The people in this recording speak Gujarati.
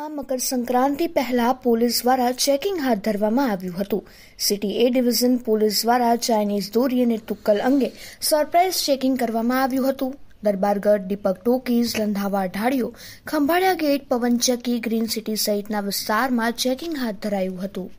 જિલ્લામાં મકર સંક્રાંતિ પહેલા પોલીસ દ્વારા ચેકિંગ હાથ ધરવામાં આવ્યું હતું સિટી એ ડિવિઝન પોલીસ દ્વારા ચાઇનીઝ દોરી અને તુક્કલ અંગે સરપ્રાઇઝ ચેકિંગ કરવામાં આવ્યું હતું દરબારગઢ દીપક ટોકીઝ લંધાવા ઢાળીઓ Khambhaliya gate Pawanchakki green city સહિતના વિસ્તારમાં ચેકિંગ હાથ ધરાયું હતું